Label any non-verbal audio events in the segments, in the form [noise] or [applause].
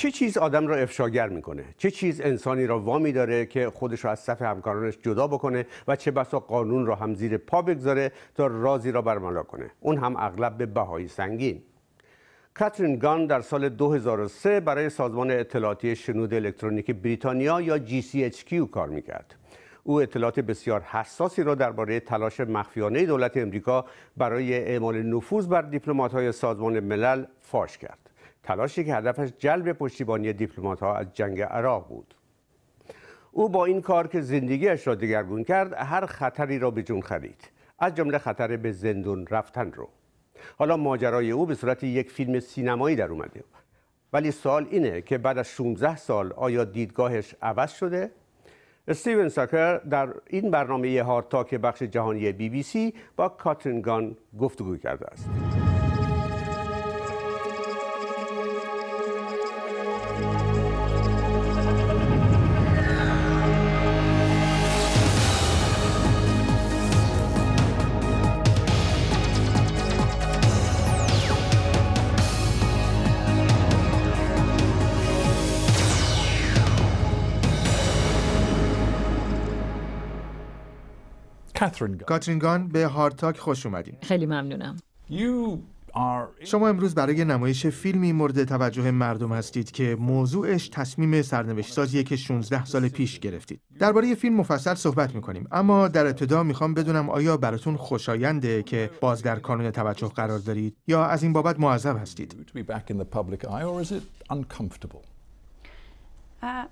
چه چیز آدم را افشاگر میکنه چه چیز انسانی را وامی داره که خودش را از صف همکارانش جدا بکنه و چه بسا قانون را هم زیر پا بگذاره تا رازی را برملا کنه اون هم اغلب به بهای سنگین کاترین گان در سال 2003 برای سازمان اطلاعاتی شنود الکترونیک بریتانیا یا GCHQ کار میکرد او اطلاعات بسیار حساسی را درباره تلاش مخفیانه دولت امریکا برای اعمال نفوذ بر دیپلمات‌های سازمان ملل فاش کرد تلاشی که هدفش جلب پشتیبانی دیپلمات از جنگ عراق بود او با این کار که زندگیش را دگرگون کرد هر خطری را به جون خرید از جمله خطر به زندون رفتن رو حالا ماجرای او به صورت یک فیلم سینمایی در اومده ولی سوال اینه که بعد از 16 سال آیا دیدگاهش عوض شده استیون ساکر در این برنامه هارتاک بخش جهانی بی بی سی با کاترین گان گفتگو کرده است کاترین گان به هارتاک خوش اومدین خیلی ممنونم شما امروز برای نمایش فیلمی مورد توجه مردم هستید که موضوعش تصمیم سرنوشتسازیه که 16 سال پیش گرفتید. درباره فیلم مفصل صحبت میکنیم اما در ابتدا میخوام بدونم آیا براتون خوشاینده که باز در کانون توجه قرار دارید یا از این بابت معذب هستید؟ Uh,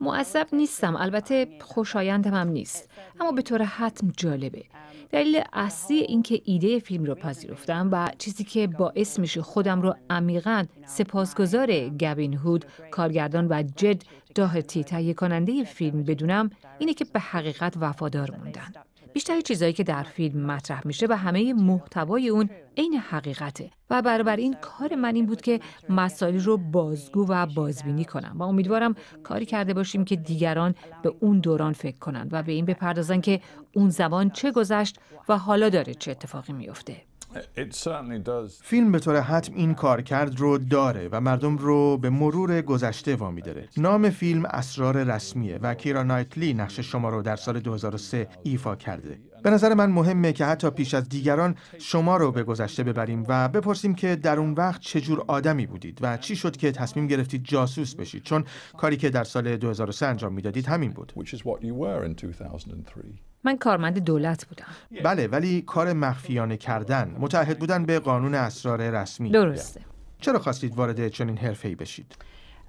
معصب نیستم البته خوشایندم هم نیست اما به طور حتم جالبه دلیل اصلی اینکه ایده فیلم رو پذیرفتم و چیزی که باعث میشه خودم رو عمیقا سپاسگزار گابین هود کارگردان و جد داهتی تهیه کننده فیلم بدونم اینه که به حقیقت وفادار موندن بیشتر چیزایی که در فیلم مطرح میشه و همه محتوای اون عین حقیقته و برابر این کار من این بود که مسائل رو بازگو و بازبینی کنم و امیدوارم کاری کرده باشیم که دیگران به اون دوران فکر کنند و به این بپردازن که اون زمان چه گذشت و حالا داره چه اتفاقی میفته فیلم به طور حتم این کارکرد رو داره و مردم رو به مرور گذشته وامی داره نام فیلم اسرار رسمیه و کیرا نایتلی نقش شما رو در سال 2003 ایفا کرده به نظر من مهمه که حتی پیش از دیگران شما رو به گذشته ببریم و بپرسیم که در اون وقت چجور آدمی بودید و چی شد که تصمیم گرفتید جاسوس بشید چون کاری که در سال 2003 انجام میدادید همین بود من کارمند دولت بودم بله ولی کار مخفیانه کردن متحد بودن به قانون اسرار رسمی درسته چرا خواستید وارد چنین ای بشید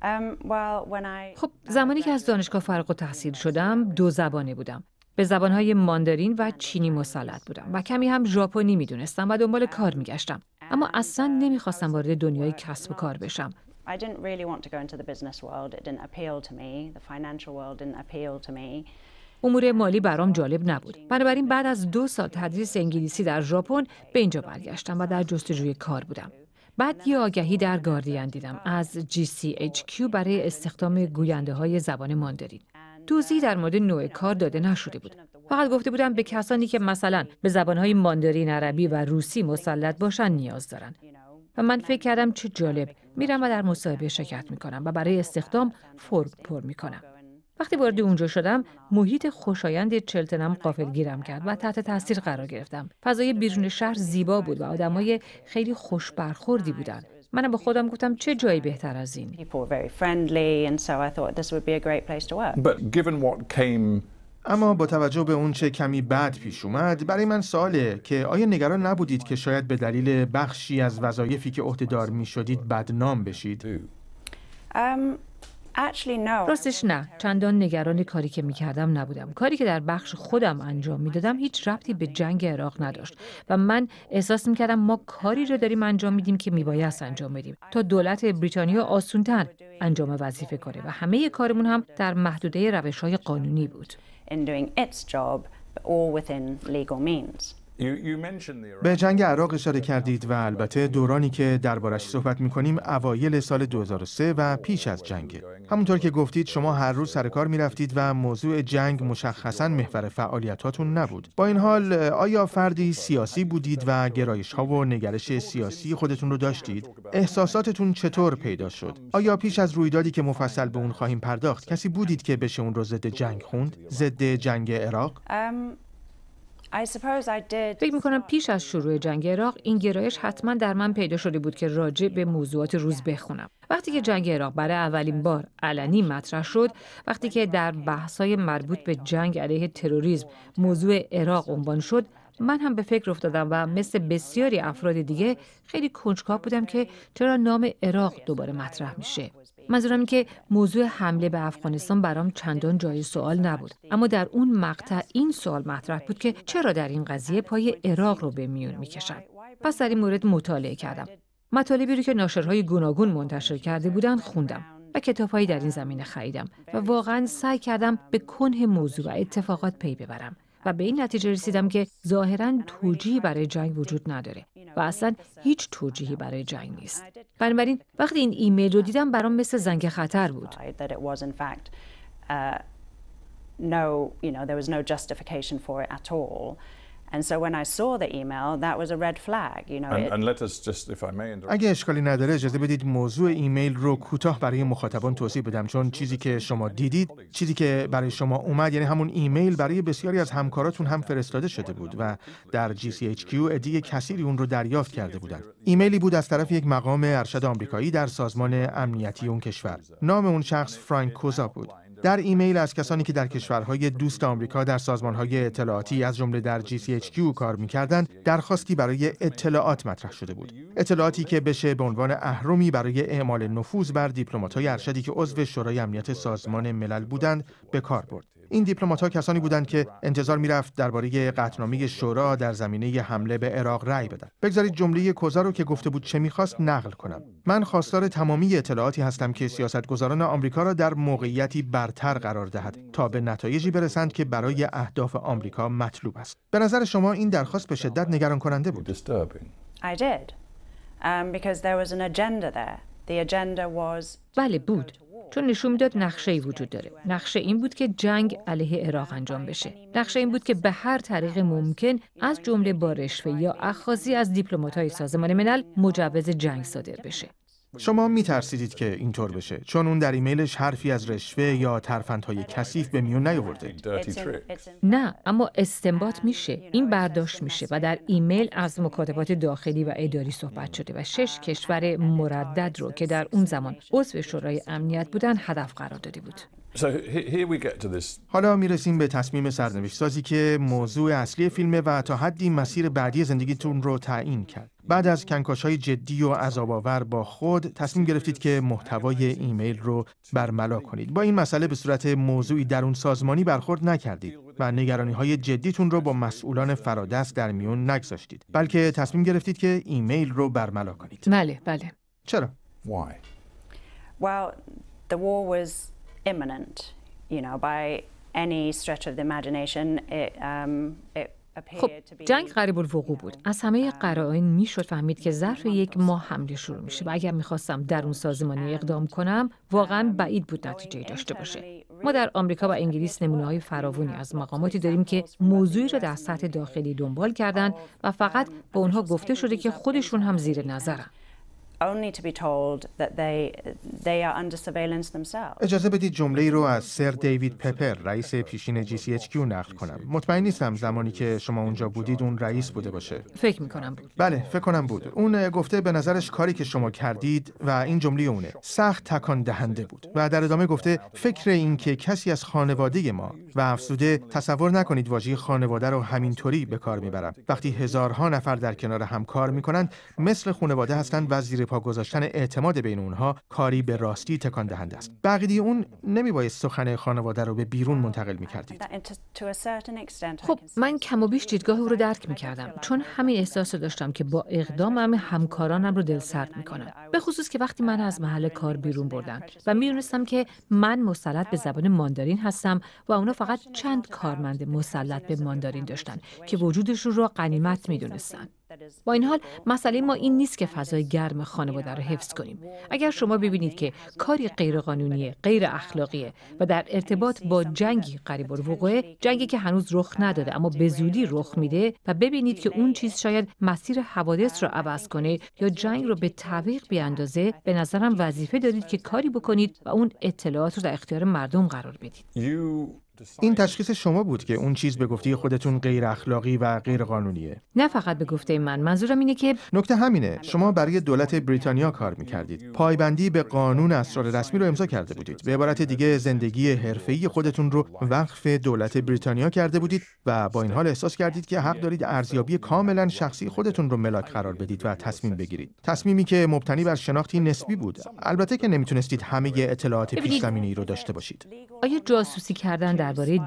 um, خب زمانی که از دانشگاه فارغ تحصیل شدم دو زبانه بودم به زبانهای ماندارین و چینی مسلط بودم و کمی هم ژاپنی میدونستم و دنبال کار میگشتم اما اصلا نمیخواستم وارد دنیای کسب و کار بشم امور مالی برام جالب نبود بنابراین بعد از دو سال تدریس انگلیسی در ژاپن به اینجا برگشتم و در جستجوی کار بودم بعد یه آگهی در گاردین دیدم از GCHQ برای استخدام گوینده های زبان ماندارین توضیحی در مورد نوع کار داده نشده بود فقط گفته بودم به کسانی که مثلا به زبانهای ماندارین عربی و روسی مسلط باشن نیاز دارن و من فکر کردم چه جالب میرم و در مصاحبه شرکت میکنم و برای استخدام فرم پر میکنم وقتی وارد اونجا شدم محیط خوشایند چلتنم گیرم کرد و تحت تاثیر قرار گرفتم فضای بیرون شهر زیبا بود و آدمای خیلی خوش برخوردی بودن منم به خودم گفتم چه جایی بهتر از این اما با توجه به اون چه کمی بد پیش اومد برای من سواله که آیا نگران نبودید که شاید به دلیل بخشی از وظایفی که عهدهدار می شدید بدنام بشید؟ um, راستش نه چندان نگران کاری که میکردم نبودم کاری که در بخش خودم انجام میدادم هیچ ربطی به جنگ عراق نداشت و من احساس میکردم ما کاری را داریم انجام میدیم که میبایست انجام بدیم تا دولت بریتانیا آسونتر انجام وظیفه کنه و همه کارمون هم در محدوده روش های قانونی بود به جنگ عراق اشاره کردید و البته دورانی که دربارش صحبت می کنیم اوایل سال 2003 و پیش از جنگ. همونطور که گفتید شما هر روز سر کار می رفتید و موضوع جنگ مشخصا محور فعالیتاتون نبود. با این حال آیا فردی سیاسی بودید و گرایش ها و نگرش سیاسی خودتون رو داشتید؟ احساساتتون چطور پیدا شد؟ آیا پیش از رویدادی که مفصل به اون خواهیم پرداخت کسی بودید که بشه اون رو ضد جنگ خوند؟ ضد جنگ عراق؟ فکر میکنم پیش از شروع جنگ عراق این گرایش حتما در من پیدا شده بود که راجع به موضوعات روز بخونم وقتی که جنگ عراق برای اولین بار علنی مطرح شد وقتی که در بحث‌های مربوط به جنگ علیه تروریسم موضوع عراق عنوان شد من هم به فکر افتادم و مثل بسیاری افراد دیگه خیلی کنجکاو بودم که چرا نام عراق دوباره مطرح میشه منظورم که موضوع حمله به افغانستان برام چندان جای سوال نبود اما در اون مقطع این سوال مطرح بود که چرا در این قضیه پای عراق رو به میون میکشند پس در این مورد مطالعه کردم مطالبی رو که ناشرهای گوناگون منتشر کرده بودند خوندم و کتابهایی در این زمینه خریدم و واقعا سعی کردم به کنه موضوع و اتفاقات پی ببرم و به این نتیجه رسیدم که ظاهرا توجیهی برای جنگ وجود نداره و اصلا هیچ توجیهی برای جنگ نیست. بنابراین وقتی این ایمیل رو دیدم برام مثل زنگ خطر بود. there no for at اگه اشکالی نداره اجازه بدید موضوع ایمیل رو کوتاه برای مخاطبان توضیح بدم چون چیزی که شما دیدید چیزی که برای شما اومد یعنی همون ایمیل برای بسیاری از همکاراتون هم فرستاده شده بود و در GCHQ ادیه کثیری اون رو دریافت کرده بودند ایمیلی بود از طرف یک مقام ارشد آمریکایی در سازمان امنیتی اون کشور نام اون شخص فرانک کوزا بود در ایمیل از کسانی که در کشورهای دوست آمریکا در سازمانهای اطلاعاتی از جمله در GCHQ کار میکردند درخواستی برای اطلاعات مطرح شده بود اطلاعاتی که بشه به عنوان اهرمی برای اعمال نفوذ بر دیپلمات‌های ارشدی که عضو شورای امنیت سازمان ملل بودند به کار برد این ها کسانی بودند که انتظار میرفت درباره قطنامی شورا در زمینه حمله به عراق رأی بدن بگذارید جمله کوزا رو که گفته بود چه میخواست نقل کنم من خواستار تمامی اطلاعاتی هستم که سیاستگزاران آمریکا را در موقعیتی برتر قرار دهد تا به نتایجی برسند که برای اهداف آمریکا مطلوب است به نظر شما این درخواست به شدت نگران کننده بود um, بله بود چون نشون میداد نقشه ای وجود داره نقشه این بود که جنگ علیه عراق انجام بشه نقشه این بود که به هر طریق ممکن از جمله با رشوه یا اخاذی از های سازمان ملل مجوز جنگ صادر بشه شما می ترسیدید که اینطور بشه چون اون در ایمیلش حرفی از رشوه یا ترفندهای کثیف به میون نیاورده نه اما استنباط میشه این برداشت میشه و در ایمیل از مکاتبات داخلی و اداری صحبت شده و شش کشور مردد رو که در اون زمان عضو شورای امنیت بودن هدف قرار داده بود حالا میرسیم به تصمیم سرنوشت سازی که موضوع اصلی فیلمه و تا حدی مسیر بعدی زندگیتون رو تعیین کرد. بعد از کنکاش های جدی و عذاب با خود تصمیم گرفتید که محتوای ایمیل رو برملا کنید. با این مسئله به صورت موضوعی درون سازمانی برخورد نکردید و نگرانی های جدیتون رو با مسئولان فرادست در میون نگذاشتید، بلکه تصمیم گرفتید که ایمیل رو برملا کنید. بله، بله. چرا؟ Why? Well, the war was imminent, خب جنگ قریب الوقوع بود از همه um, قرائن میشد فهمید که ظرف یک ماه حمله شروع میشه و اگر میخواستم در اون سازمانی um, اقدام کنم واقعا um, بعید بود نتیجه داشته باشه ما در آمریکا و انگلیس نمونه های فراوانی از مقاماتی داریم که موضوعی را در سطح داخلی دنبال کردند و فقط به اونها گفته شده که خودشون هم زیر نظرند اجازه بدید جمله رو از سر دیوید پپر رئیس پیشین GCHQ نقل کنم. مطمئن نیستم زمانی که شما اونجا بودید اون رئیس بوده باشه. فکر کنم بود. بله فکر کنم بود. اون گفته به نظرش کاری که شما کردید و این جمله اونه سخت تکان دهنده بود و در ادامه گفته فکر این که کسی از خانواده ما و افسوده تصور نکنید واژه خانواده رو همینطوری به کار میبرم. وقتی هزارها نفر در کنار هم کار میکنند مثل خانواده هستند و پا گذاشتن اعتماد بین اونها کاری به راستی تکان دهنده است بقیه اون باید سخن خانواده رو به بیرون منتقل میکردید خب من کم و بیش دیدگاه او رو درک میکردم چون همین احساس رو داشتم که با اقدامم همکارانم رو دلسرد میکنم به خصوص که وقتی من از محل کار بیرون بردن و میدونستم که من مسلط به زبان ماندارین هستم و اونا فقط چند کارمند مسلط به ماندارین داشتن که وجودش رو را غنیمت با این حال مسئله ما این نیست که فضای گرم خانواده رو حفظ کنیم اگر شما ببینید که کاری غیرقانونی غیر اخلاقیه و در ارتباط با جنگی قریب الوقوعه جنگی که هنوز رخ uh, نداده اما به زودی رخ میده و ببینید که اون چیز شاید مسیر حوادث را uh, عوض کنه یا جنگ رو به تعویق بیاندازه به نظرم وظیفه دارید که کاری بکنید و اون اطلاعات رو در اختیار مردم قرار بدید این تشخیص شما بود که اون چیز به گفته خودتون غیر اخلاقی و غیر قانونیه نه فقط به گفته من منظورم اینه که نکته همینه شما برای دولت بریتانیا کار میکردید پایبندی به قانون اسرار رسمی رو امضا کرده بودید به عبارت دیگه زندگی حرفه‌ای خودتون رو وقف دولت بریتانیا کرده بودید و با این حال احساس کردید که حق دارید ارزیابی کاملا شخصی خودتون رو ملاک قرار بدید و تصمیم بگیرید تصمیمی که مبتنی بر شناختی نسبی بود البته که نمیتونستید همه اطلاعات پیش رو داشته باشید آیا جاسوسی کردن درباره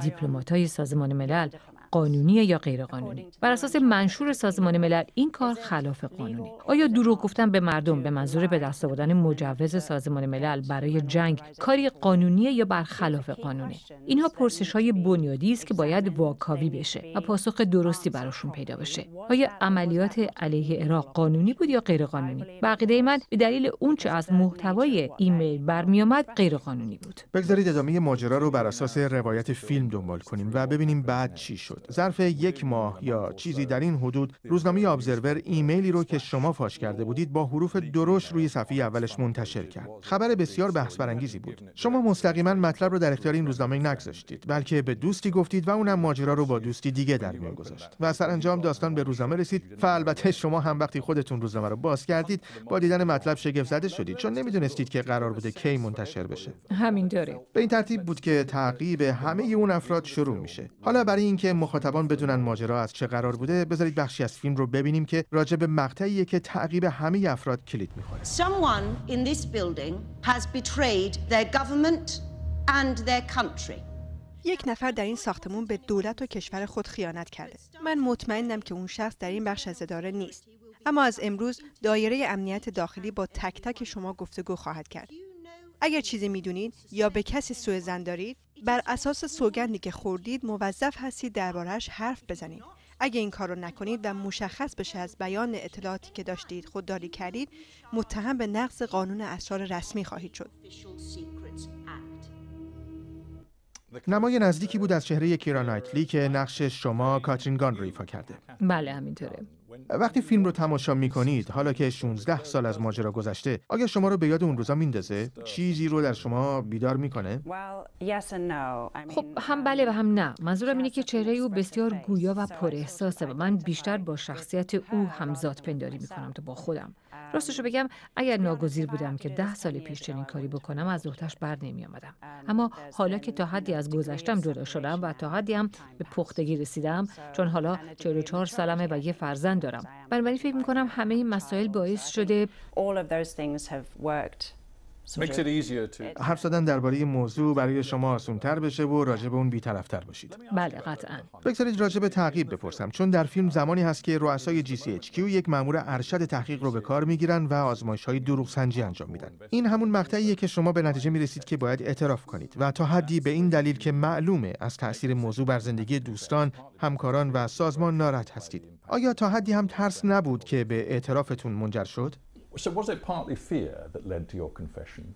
های سازمان ملل قانونی یا غیرقانونی بر اساس منشور سازمان ملل این کار خلاف قانونی آیا دروغ گفتن به مردم به منظور به دست آوردن مجوز سازمان ملل برای جنگ کاری قانونی یا برخلاف قانونی؟ اینها پرسش های بنیادی است که باید واکاوی بشه و پاسخ درستی براشون پیدا بشه آیا عملیات علیه عراق قانونی بود یا غیرقانونی به بقیده من به دلیل اونچه از محتوای ایمیل برمیآمد غیرقانونی بود بگذارید ادامه ماجرا رو بر اساس روایت فیلم دنبال کنیم و ببینیم بعد چی شد ظرف یک ماه یا چیزی در این حدود روزنامه ابزرور ایمیلی رو که شما فاش کرده بودید با حروف درشت روی صفحه اولش منتشر کرد خبر بسیار بحث برانگیزی بود شما مستقیما مطلب رو در اختیار این روزنامه نگذاشتید بلکه به دوستی گفتید و اونم ماجرا رو با دوستی دیگه در میان گذاشت و سرانجام داستان به روزنامه رسید و البته شما هم وقتی خودتون روزنامه رو باز کردید با دیدن مطلب شگفت زده شدید چون نمیدونستید که قرار بوده کی منتشر بشه همین به این ترتیب بود که تعقیب همه اون افراد شروع میشه حالا برای اینکه مخاطبان بدونن ماجرا از چه قرار بوده بذارید بخشی از فیلم رو ببینیم که راجع به مقطعیه که تعقیب همه افراد کلید میخوره یک نفر در این ساختمون به دولت و کشور خود خیانت کرده. من مطمئنم که اون شخص در این بخش از اداره نیست. اما از امروز دایره امنیت داخلی با تک تک شما گفتگو خواهد کرد. اگر چیزی میدونید یا به کسی سوء زن دارید بر اساس سوگندی که خوردید موظف هستید دربارهش حرف بزنید اگه این کار رو نکنید و مشخص بشه از بیان اطلاعاتی که داشتید خودداری کردید متهم به نقض قانون اسرار رسمی خواهید شد نمای نزدیکی بود از چهره کیرا نایتلی که نقش شما کاترین گان رو ایفا کرده بله همینطوره وقتی فیلم رو تماشا می کنید حالا که 16 سال از ماجرا گذشته آیا شما رو به یاد اون روزا میندازه چیزی رو در شما بیدار میکنه خب هم بله و هم نه منظورم اینه که چهره او بسیار گویا و پر احساسه و من بیشتر با شخصیت او همزاد پنداری میکنم تا با خودم راستشو بگم اگر ناگزیر بودم که ده سال پیش چنین کاری بکنم از دختش بر نمی آمدم. اما حالا که تا حدی از گذشتم جدا شدم و تا حدی هم به پختگی رسیدم چون حالا 44 سالمه و یه فرزند دارم بنابراین فکر میکنم همه این مسائل باعث شده حرف زدن درباره موضوع برای شما آسونتر بشه و راجع به اون بیطرفتر باشید بله قطعا بگذارید راجع به تعقیب بپرسم چون در فیلم زمانی هست که رؤسای GCHQ یک مامور ارشد تحقیق رو به کار میگیرن و آزمایش های دروغ انجام میدن این همون مقطعیه که شما به نتیجه میرسید که باید اعتراف کنید و تا حدی به این دلیل که معلومه از تاثیر موضوع بر زندگی دوستان همکاران و سازمان ناراحت هستید آیا تا حدی هم ترس نبود که به اعترافتون منجر شد So was it partly fear that led to your confession?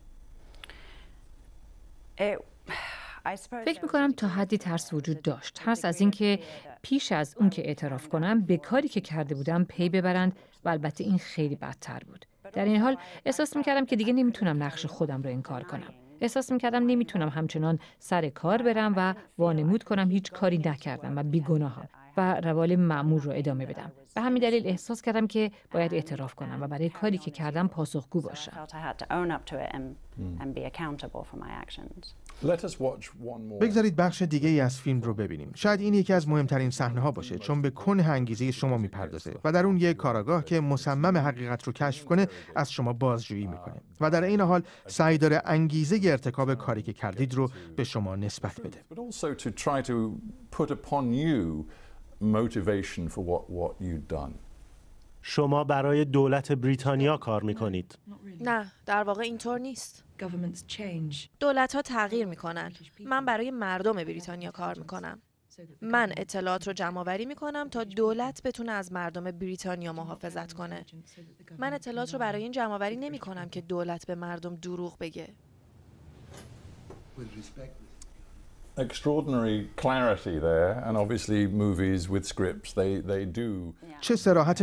فکر میکنم تا حدی ترس وجود داشت ترس از اینکه پیش از اون که اعتراف کنم به کاری که کرده بودم پی ببرند و البته این خیلی بدتر بود در این حال احساس میکردم که دیگه نمیتونم نقش خودم رو انکار کنم احساس میکردم نمیتونم همچنان سر کار برم و وانمود کنم هیچ کاری نکردم و بیگناهم و روال معمول رو ادامه بدم به همین دلیل احساس کردم که باید اعتراف کنم و برای کاری که کردم پاسخگو باشم بگذارید بخش دیگه ای از فیلم رو ببینیم شاید این یکی از مهمترین صحنه ها باشه چون به کنه انگیزه شما میپردازه و در اون یک کاراگاه که مصمم حقیقت رو کشف کنه از شما بازجویی میکنه و در این حال سعی داره انگیزه ارتکاب کاری که کردید رو به شما نسبت بده motivation for what, what done. شما برای دولت بریتانیا کار میکنید نه در واقع اینطور نیست دولت ها تغییر میکنن من برای مردم بریتانیا کار میکنم من اطلاعات رو جمع آوری میکنم تا دولت بتونه از مردم بریتانیا محافظت کنه من اطلاعات رو برای این جمع آوری نمی کنم که دولت به مردم دروغ بگه چه سراحت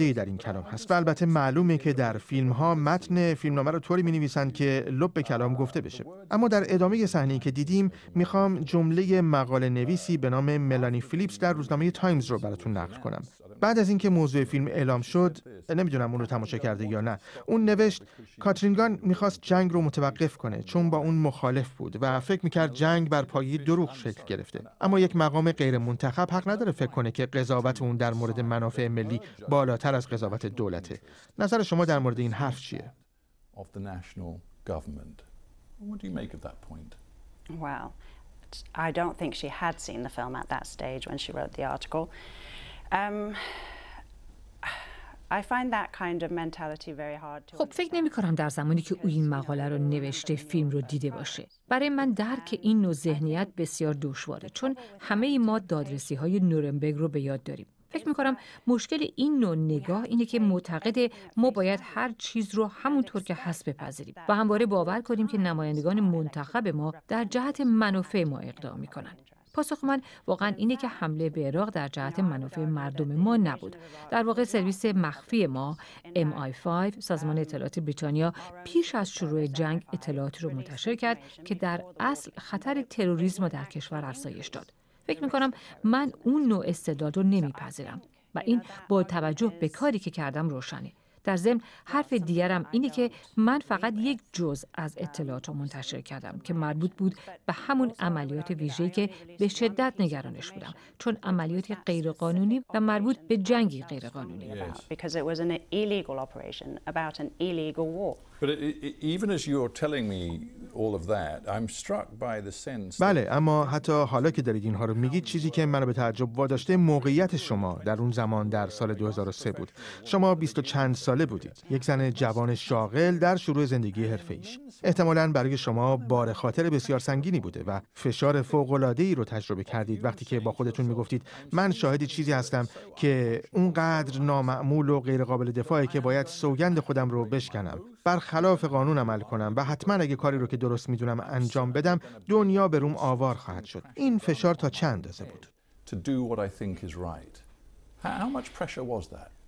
ای در این کلام هست و البته معلومه که در فیلم ها متن فیلمنامه رو طوری می نویسند که لب کلام گفته بشه اما در ادامه صحنه که دیدیم میخوام جمله مقاله نویسی به نام ملانی فیلیپس در روزنامه تایمز رو براتون نقل کنم بعد از اینکه موضوع فیلم اعلام شد نمیدونم اون رو تماشا کرده یا نه اون نوشت کاترینگان میخواست جنگ رو متوقف کنه چون با اون مخالف بود و فکر میکرد جنگ بر پای نهایی دروغ شکل گرفته اما یک مقام غیر منتخب حق نداره فکر کنه که قضاوت اون در مورد منافع ملی بالاتر از قضاوت دولته نظر شما در مورد این حرف چیه خب فکر نمی کنم در زمانی که او این مقاله رو نوشته فیلم رو دیده باشه. برای من درک این نوع ذهنیت بسیار دشواره چون همه ما دادرسی های نورنبرگ رو به یاد داریم. فکر میکنم مشکل این نوع نگاه اینه که معتقد ما باید هر چیز رو همونطور که هست بپذیریم و همواره باور کنیم که نمایندگان منتخب ما در جهت منافع ما اقدام میکنند پاسخ من واقعا اینه که حمله به عراق در جهت منافع مردم ما نبود در واقع سرویس مخفی ما MI5 سازمان اطلاعات بریتانیا پیش از شروع جنگ اطلاعاتی رو منتشر کرد که در اصل خطر تروریسم در کشور افزایش داد فکر می کنم من اون نوع استدلال رو نمیپذیرم و این با توجه به کاری که کردم روشنه در ضمن حرف دیگرم اینه که من فقط یک جزء از اطلاعات رو منتشر کردم که مربوط بود به همون عملیات ویژه که به شدت نگرانش بودم چون عملیات غیرقانونی و مربوط به جنگی غیرقانونی بله اما حتی حالا که دارید اینها رو میگید چیزی که منو به تعجب واداشته موقعیت شما در اون زمان در سال 2003 بود شما بیست و چند ساله بودید یک زن جوان شاغل در شروع زندگی حرفه‌ایش احتمالا برای شما بار خاطر بسیار سنگینی بوده و فشار فوق ای رو تجربه کردید وقتی که با خودتون میگفتید من شاهد چیزی هستم که اونقدر نامعمول و غیرقابل دفاعی که باید سوگند خودم رو بشکنم برخلاف قانون عمل کنم و حتما اگه کاری رو که درست میدونم انجام بدم دنیا به روم آوار خواهد شد این فشار تا چند اندازه بود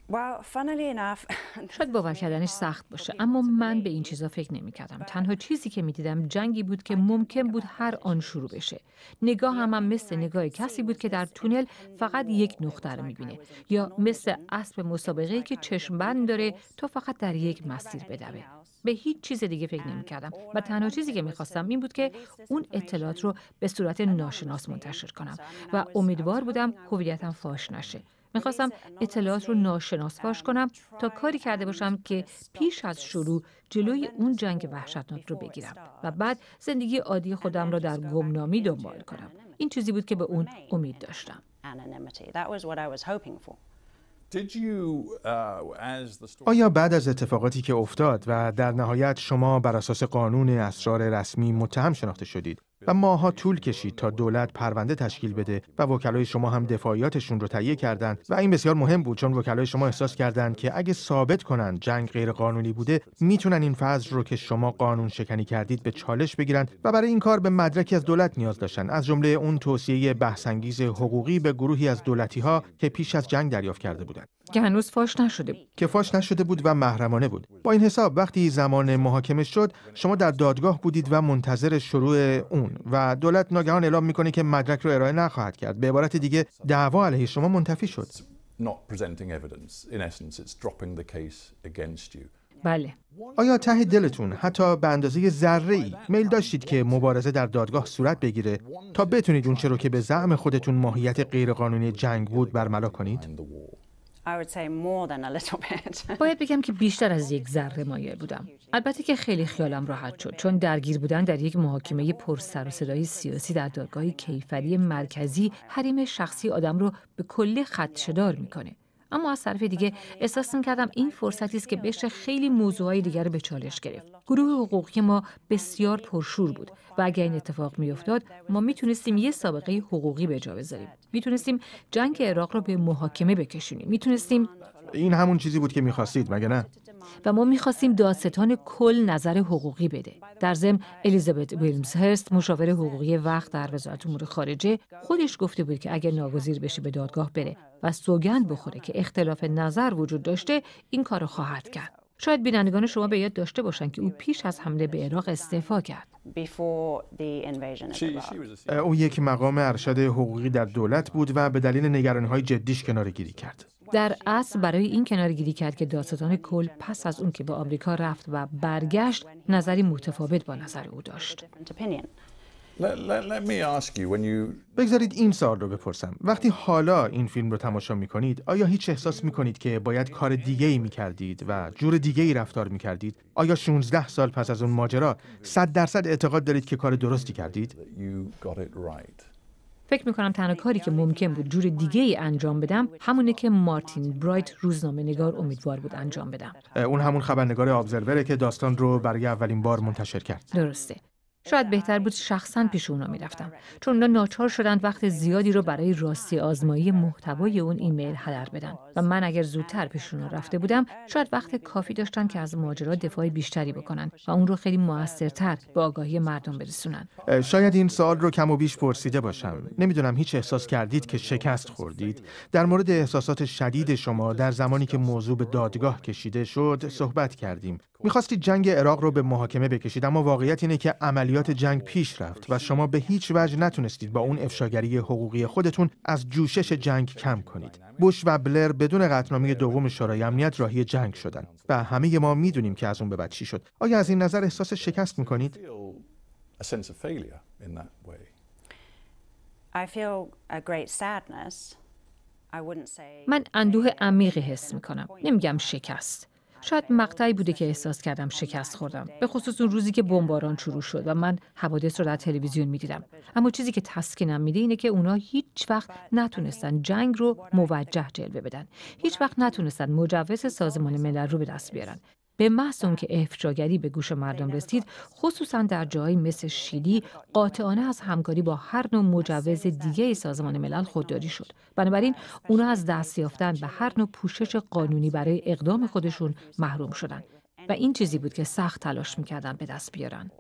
[laughs] شاید باور کردنش سخت باشه اما من به این چیزا فکر نمی کردم. تنها چیزی که می دیدم جنگی بود که ممکن بود هر آن شروع بشه نگاه هم, مثل نگاه کسی بود که در تونل فقط یک نقطه رو می بینه یا مثل اسب مسابقه که چشم بند داره تا فقط در یک مسیر بدوه به هیچ چیز دیگه فکر نمی کردم و تنها چیزی که میخواستم این بود که اون اطلاعات رو به صورت ناشناس منتشر کنم و امیدوار بودم هویتم فاش نشه میخواستم اطلاعات رو ناشناسفاش کنم تا کاری کرده باشم که پیش از شروع جلوی اون جنگ وحشتناک رو بگیرم و بعد زندگی عادی خودم را در گمنامی دنبال کنم این چیزی بود که به اون امید داشتم uh, آیا بعد از اتفاقاتی که افتاد و در نهایت شما بر اساس قانون اسرار رسمی متهم شناخته شدید و ماها طول کشید تا دولت پرونده تشکیل بده و وکلای شما هم دفاعیاتشون رو تهیه کردند و این بسیار مهم بود چون وکلای شما احساس کردند که اگه ثابت کنند جنگ غیر قانونی بوده میتونن این فضل رو که شما قانون شکنی کردید به چالش بگیرن و برای این کار به مدرکی از دولت نیاز داشتن از جمله اون توصیه بحثانگیز حقوقی به گروهی از دولتی ها که پیش از جنگ دریافت کرده بودند که هنوز فاش نشده بود. که فاش نشده بود و محرمانه بود با این حساب وقتی زمان محاکمه شد شما در دادگاه بودید و منتظر شروع اون و دولت ناگهان اعلام میکنه که مدرک رو ارائه نخواهد کرد به عبارت دیگه دعوا علیه شما منتفی شد بله آیا ته دلتون حتی به اندازه ذره ای میل داشتید که مبارزه در دادگاه صورت بگیره تا بتونید اون چرا که به زعم خودتون ماهیت غیرقانونی جنگ بود برملا کنید؟ [laughs] باید بگم که بیشتر از یک ذره مایل بودم. البته که خیلی خیالم راحت شد چون درگیر بودن در یک محاکمه پر سر و صدای سیاسی در دادگاه کیفری مرکزی حریم شخصی آدم رو به کلی خدشهدار میکنه. اما از طرف دیگه احساس کردم این فرصتی است که بشه خیلی موضوعهای دیگر رو به چالش گرفت گروه حقوقی ما بسیار پرشور بود و اگر این اتفاق میافتاد ما میتونستیم یه سابقه حقوقی به جا بذاریم میتونستیم جنگ عراق را به محاکمه بکشونیم میتونستیم این همون چیزی بود که میخواستید مگه نه و ما میخواستیم داستان کل نظر حقوقی بده در ضمن الیزابت ویلمز هرست مشاور حقوقی وقت در وزارت امور خارجه خودش گفته بود که اگر ناگزیر بشه به دادگاه بره و سوگند بخوره که اختلاف نظر وجود داشته این کار خواهد کرد شاید بینندگان شما به یاد داشته باشند که او پیش از حمله به عراق استعفا کرد. او یک مقام ارشد حقوقی در دولت بود و به دلیل نگرانی‌های جدیش کنارگیری کرد. در اصل برای این کنارگیری کرد که داستان کل پس از اون که به آمریکا رفت و برگشت نظری متفاوت با نظر او داشت. بگذارید این سال رو بپرسم وقتی حالا این فیلم رو تماشا می کنید آیا هیچ احساس می که باید کار دیگه ای می کردید و جور دیگه ای رفتار می کردید آیا 16 سال پس از اون ماجرا 100 درصد اعتقاد دارید که کار درستی کردید فکر میکنم تنها کاری که ممکن بود جور دیگه ای انجام بدم همونه که مارتین برایت روزنامه نگار امیدوار بود انجام بدم اون همون خبرنگار آبزروره که داستان رو برای اولین بار منتشر کرد درسته شاید بهتر بود شخصا پیش اونا میرفتم چون اونا ناچار شدند وقت زیادی رو برای راستی آزمایی محتوای اون ایمیل هدر بدن و من اگر زودتر پیش اونا رفته بودم شاید وقت کافی داشتن که از ماجرا دفاع بیشتری بکنن و اون رو خیلی موثرتر به آگاهی مردم برسونن شاید این سوال رو کم و بیش پرسیده باشم نمیدونم هیچ احساس کردید که شکست خوردید در مورد احساسات شدید شما در زمانی که موضوع به دادگاه کشیده شد صحبت کردیم میخواستید جنگ عراق رو به محاکمه بکشید اما واقعیت اینه که عملیات جنگ پیش رفت و شما به هیچ وجه نتونستید با اون افشاگری حقوقی خودتون از جوشش جنگ کم کنید بوش و بلر بدون قطنامی دوم شورای امنیت راهی جنگ شدن و همه ما میدونیم که از اون به بعد چی شد آیا از این نظر احساس شکست میکنید من اندوه عمیقی حس میکنم نمیگم شکست شاید مقطعی بوده که احساس کردم شکست خوردم به خصوص اون روزی که بمباران شروع شد و من حوادث رو در تلویزیون میدیدم اما چیزی که تسکینم میده اینه که اونا هیچ وقت نتونستن جنگ رو موجه جلوه بدن هیچ وقت نتونستن مجوز سازمان ملل رو به دست بیارن به محض که افشاگری به گوش مردم رسید خصوصا در جایی مثل شیلی قاطعانه از همکاری با هر نوع مجوز دیگه سازمان ملل خودداری شد بنابراین اونا از دست یافتن به هر نوع پوشش قانونی برای اقدام خودشون محروم شدن و این چیزی بود که سخت تلاش میکردن به دست بیارن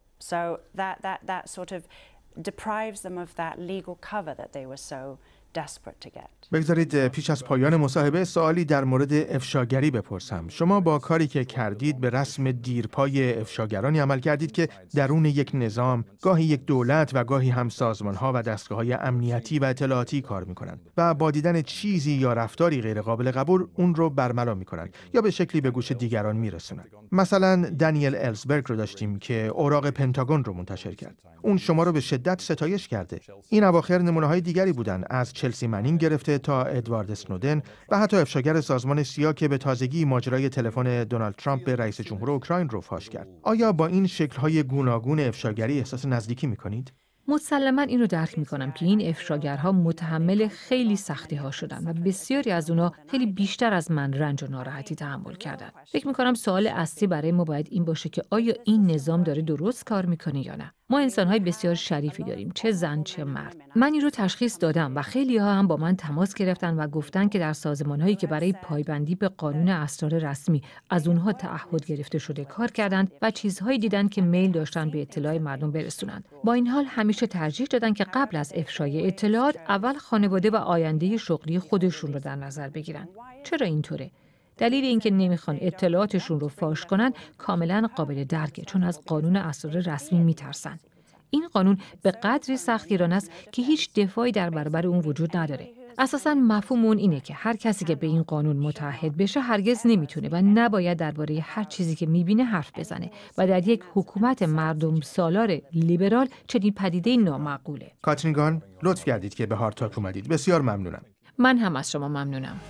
بگذارید پیش از پایان مصاحبه سوالی در مورد افشاگری بپرسم شما با کاری که کردید به رسم دیرپای افشاگرانی عمل کردید که درون یک نظام گاهی یک دولت و گاهی هم سازمان ها و دستگاه های امنیتی و اطلاعاتی کار می کنند و با دیدن چیزی یا رفتاری غیرقابل قبول اون رو برملا می کنند یا به شکلی به گوش دیگران می رسونند مثلا دنیل الزبرگ رو داشتیم که اوراق پنتاگون رو منتشر کرد اون شما رو به شدت ستایش کرده این اواخر نمونه های دیگری بودند از چلسی منین گرفته تا ادوارد سنودن و حتی افشاگر سازمان سیا که به تازگی ماجرای تلفن دونالد ترامپ به رئیس جمهور اوکراین رو فاش کرد آیا با این شکل‌های گوناگون افشاگری احساس نزدیکی می‌کنید مسلما این رو درک میکنم که این افشاگرها متحمل خیلی سختی ها شدن و بسیاری از اونا خیلی بیشتر از من رنج و ناراحتی تحمل کردن. فکر می سوال اصلی برای ما باید این باشه که آیا این نظام داره درست کار میکنه یا نه. ما انسانهای بسیار شریفی داریم چه زن چه مرد من این رو تشخیص دادم و خیلی ها هم با من تماس گرفتن و گفتن که در هایی که برای پایبندی به قانون اسرار رسمی از اونها تعهد گرفته شده کار کردند و چیزهایی دیدند که میل داشتن به اطلاع مردم برسونند با این حال همیشه ترجیح دادن که قبل از افشای اطلاعات اول خانواده و آینده شغلی خودشون رو در نظر بگیرن چرا اینطوره دلیل اینکه نمیخوان اطلاعاتشون رو فاش کنن کاملا قابل درکه چون از قانون اسرار رسمی میترسن این قانون به قدری ایران است که هیچ دفاعی در برابر اون وجود نداره اساسا مفهوم اون اینه که هر کسی که به این قانون متحد بشه هرگز نمیتونه و نباید درباره هر چیزی که میبینه حرف بزنه و در یک حکومت مردم سالار لیبرال چنین پدیده نامعقوله کاترینگان، لطف کردید که به هارتاک اومدید بسیار ممنونم من هم از شما ممنونم